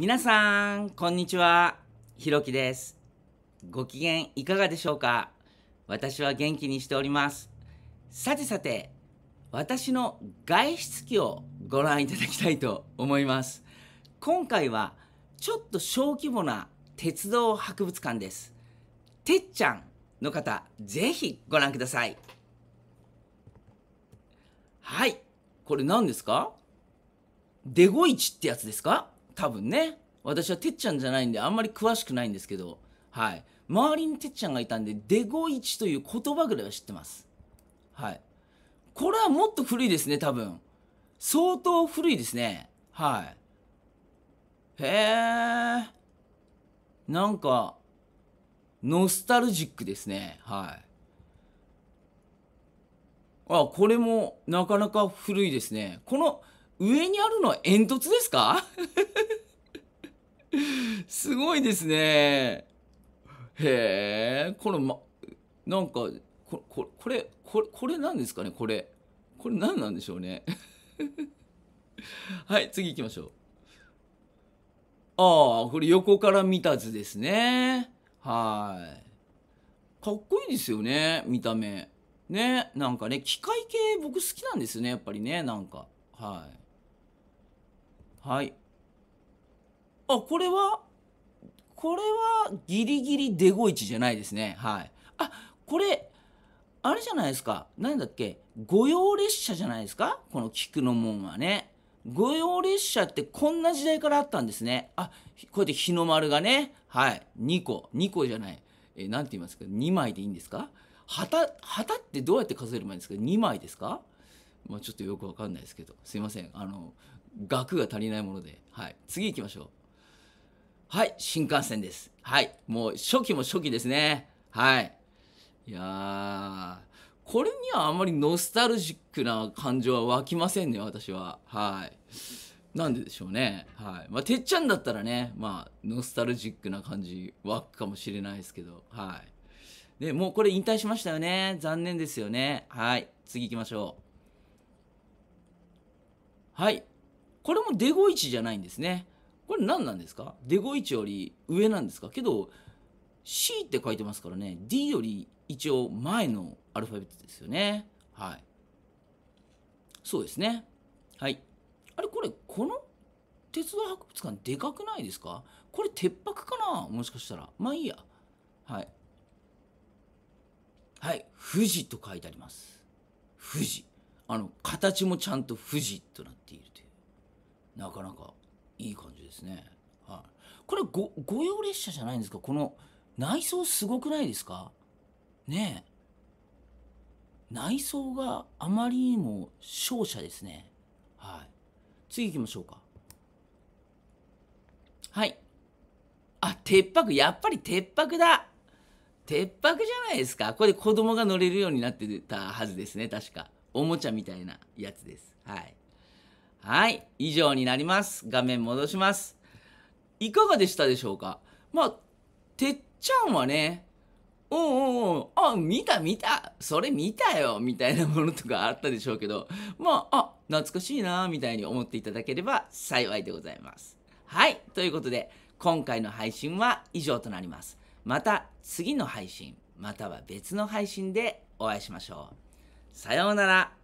皆さん、こんにちは。ひろきです。ご機嫌いかがでしょうか私は元気にしております。さてさて、私の外出記をご覧いただきたいと思います。今回は、ちょっと小規模な鉄道博物館です。てっちゃんの方、ぜひご覧ください。はい。これ何ですかデゴイチってやつですか多分ね私はてっちゃんじゃないんであんまり詳しくないんですけどはい周りにてっちゃんがいたんでデゴイチという言葉ぐらいは知ってますはいこれはもっと古いですね多分相当古いですねはいへえなんかノスタルジックですねはいあこれもなかなか古いですねこの上にあるのは煙突ですかすごいですね。へえ、このま、なんか、ここれ、これ、これ何ですかね、これ。これ何なんでしょうね。はい、次行きましょう。ああ、これ横から見た図ですね。はい。かっこいいですよね、見た目。ね、なんかね、機械系僕好きなんですね、やっぱりね、なんか。はい。はい。あ、これはこれはギリギリデゴイチじゃないですね。はい。あ、これ、あれじゃないですか。なんだっけ。御用列車じゃないですか。この菊の門はね。御用列車ってこんな時代からあったんですね。あ、こうやって日の丸がね。はい。2個。2個じゃない。えなんて言いますか。2枚でいいんですか旗、旗ってどうやって数える前ですか ?2 枚ですかまあ、ちょっとよくわかんないですけど。すいません。あの、額が足りないもので。はい。次行きましょう。はい、新幹線です。はい、もう初期も初期ですね。はい。いやこれにはあまりノスタルジックな感情は湧きませんね、私は。はい。なんででしょうね。はい。まあ、てっちゃんだったらね、まあ、ノスタルジックな感じ湧くかもしれないですけど、はい。で、もうこれ引退しましたよね。残念ですよね。はい。次行きましょう。はい。これもデゴイチじゃないんですね。これ何なんですかデゴチより上なんですかけど C って書いてますからね D より一応前のアルファベットですよねはいそうですねはいあれこれこの鉄道博物館でかくないですかこれ鉄泊かなもしかしたらまあいいやはいはい富士と書いてあります富士あの形もちゃんと富士となっているというなかなかいい感じですね。はい、これご、ご用列車じゃないんですかこの内装すごくないですかねえ。内装があまりにも勝者ですね。はい。次行きましょうか。はい。あ、鉄泊。やっぱり鉄箔だ。鉄泊じゃないですか。これ子供が乗れるようになってたはずですね。確か。おもちゃみたいなやつです。はい。はい、以上になります。画面戻します。いかがでしたでしょうかまあ、てっちゃんはね、おうおうおう、あ、見た見た、それ見たよ、みたいなものとかあったでしょうけど、まあ、あ、懐かしいな、みたいに思っていただければ幸いでございます。はい、ということで、今回の配信は以上となります。また次の配信、または別の配信でお会いしましょう。さようなら。